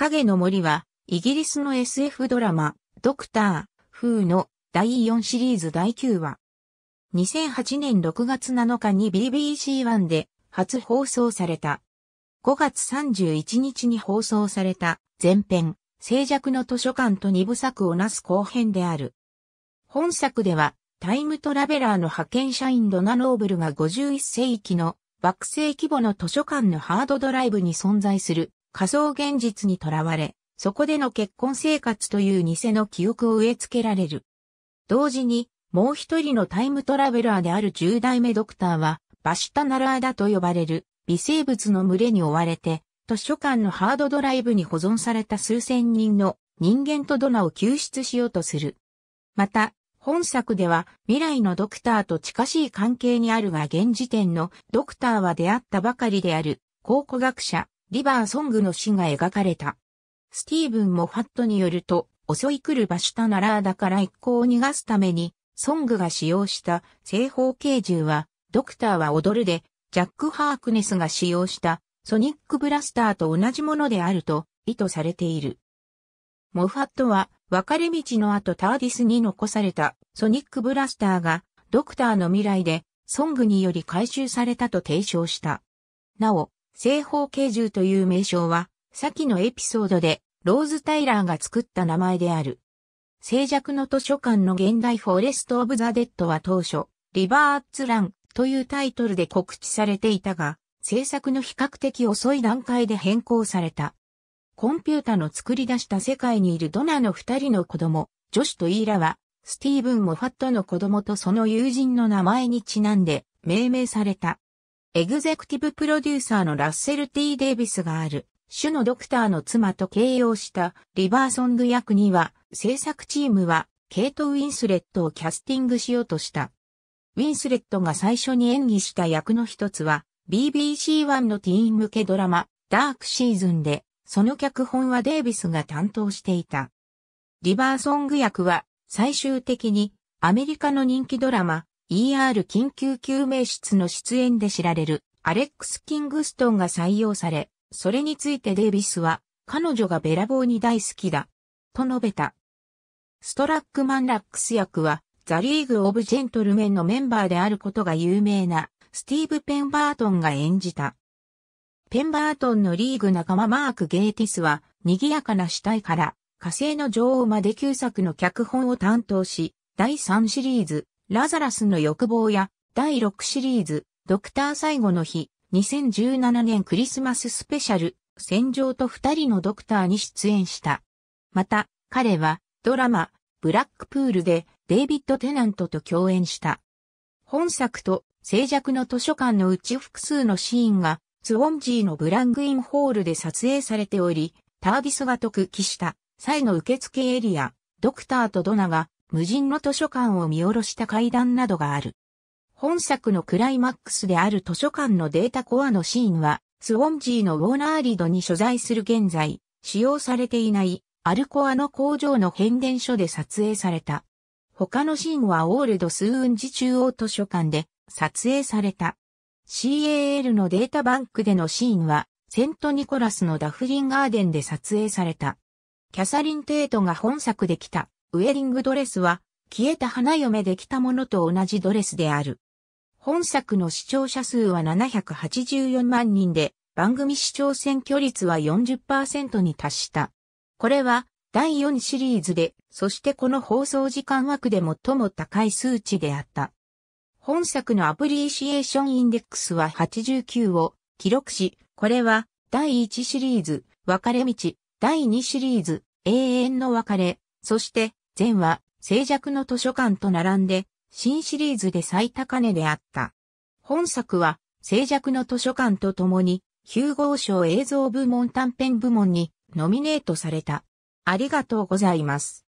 影の森は、イギリスの SF ドラマ、ドクター、風の第4シリーズ第9話。2008年6月7日に BBC1 で初放送された。5月31日に放送された前編、静寂の図書館と2部作をなす後編である。本作では、タイムトラベラーの派遣社員ドナノーブルが51世紀の惑星規模の図書館のハードドライブに存在する仮想現実にとらわれ、そこでの結婚生活という偽の記憶を植え付けられる。同時に、もう一人のタイムトラベラーである十代目ドクターは、バシタナラーダと呼ばれる微生物の群れに追われて、図書館のハードドライブに保存された数千人の人間とドナを救出しようとする。また、本作では未来のドクターと近しい関係にあるが現時点のドクターは出会ったばかりである考古学者リバーソングの死が描かれた。スティーブン・モファットによると、襲い来るバシュタナラーダから一行を逃がすために、ソングが使用した正方形銃は、ドクターは踊るで、ジャック・ハークネスが使用したソニックブラスターと同じものであると意図されている。モファットは、別れ道の後ターディスに残されたソニックブラスターが、ドクターの未来で、ソングにより回収されたと提唱した。なお、正方形銃という名称は、先のエピソードで、ローズ・タイラーが作った名前である。静寂の図書館の現代フォレスト・オブ・ザ・デッドは当初、リバー・アッツ・ランというタイトルで告知されていたが、制作の比較的遅い段階で変更された。コンピュータの作り出した世界にいるドナの二人の子供、ジョシュとイーラは、スティーブン・モファットの子供とその友人の名前にちなんで命名された。エグゼクティブプロデューサーのラッセル T・ デイビスがある、主のドクターの妻と形容したリバーソング役には、制作チームは、ケイト・ウィンスレットをキャスティングしようとした。ウィンスレットが最初に演技した役の一つは、BBC1 のティーン向けドラマ、ダークシーズンで、その脚本はデイビスが担当していた。リバーソング役は、最終的に、アメリカの人気ドラマ、ER 緊急救命室の出演で知られるアレックス・キングストンが採用され、それについてデイビスは、彼女がべらぼうに大好きだ、と述べた。ストラックマン・ラックス役は、ザ・リーグ・オブ・ジェントルメンのメンバーであることが有名な、スティーブ・ペンバートンが演じた。ペンバートンのリーグ仲間マーク・ゲーティスは、賑やかな死体から、火星の女王まで9作の脚本を担当し、第3シリーズ、ラザラスの欲望や、第6シリーズ、ドクター最後の日、2017年クリスマススペシャル、戦場と二人のドクターに出演した。また、彼は、ドラマ、ブラックプールで、デイビッド・テナントと共演した。本作と、静寂の図書館のうち複数のシーンが、ツオンジーのブラングインホールで撮影されており、タービスが特記した、際の受付エリア、ドクターとドナが、無人の図書館を見下ろした階段などがある。本作のクライマックスである図書館のデータコアのシーンは、スウォンジーのウォーナーリドに所在する現在、使用されていないアルコアの工場の変電所で撮影された。他のシーンはオールドスーンジ中央図書館で撮影された。CAL のデータバンクでのシーンは、セントニコラスのダフリンガーデンで撮影された。キャサリン・テイトが本作で来たウェディングドレスは、消えた花嫁で着たものと同じドレスである。本作の視聴者数は784万人で、番組視聴選挙率は40%に達した。これは、第4シリーズで、そしてこの放送時間枠で最も高い数値であった。本作のアプリシエーションインデックスは89を記録し、これは第1シリーズ、別れ道、第2シリーズ、永遠の別れ、そして前は静寂の図書館と並んで、新シリーズで最高値であった。本作は、静寂の図書館とともに、ヒューゴー賞映像部門短編部門にノミネートされた。ありがとうございます。